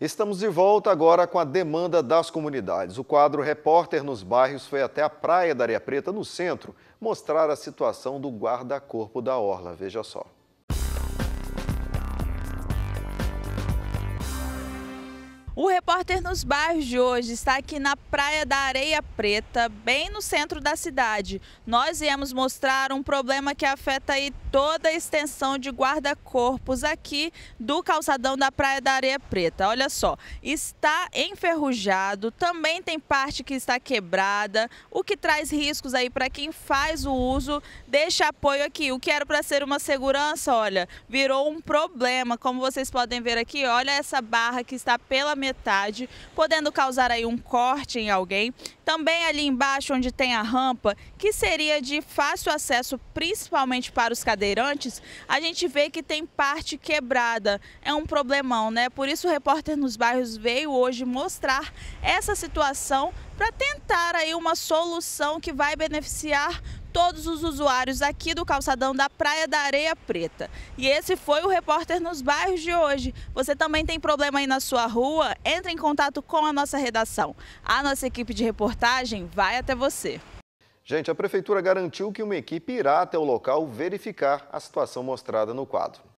Estamos de volta agora com a demanda das comunidades. O quadro Repórter nos Bairros foi até a Praia da Areia Preta, no centro, mostrar a situação do guarda-corpo da Orla. Veja só. O repórter nos bairros de hoje está aqui na Praia da Areia Preta, bem no centro da cidade. Nós viemos mostrar um problema que afeta aí toda a extensão de guarda-corpos aqui do calçadão da Praia da Areia Preta. Olha só, está enferrujado, também tem parte que está quebrada, o que traz riscos aí para quem faz o uso deste apoio aqui. O que era para ser uma segurança, olha, virou um problema. Como vocês podem ver aqui, olha essa barra que está pela metade metade, podendo causar aí um corte em alguém. Também ali embaixo, onde tem a rampa, que seria de fácil acesso, principalmente para os cadeirantes, a gente vê que tem parte quebrada. É um problemão, né? Por isso o repórter nos bairros veio hoje mostrar essa situação para tentar aí uma solução que vai beneficiar todos os usuários aqui do calçadão da Praia da Areia Preta. E esse foi o Repórter nos Bairros de hoje. Você também tem problema aí na sua rua? Entre em contato com a nossa redação. A nossa equipe de reportagem vai até você. Gente, a Prefeitura garantiu que uma equipe irá até o local verificar a situação mostrada no quadro.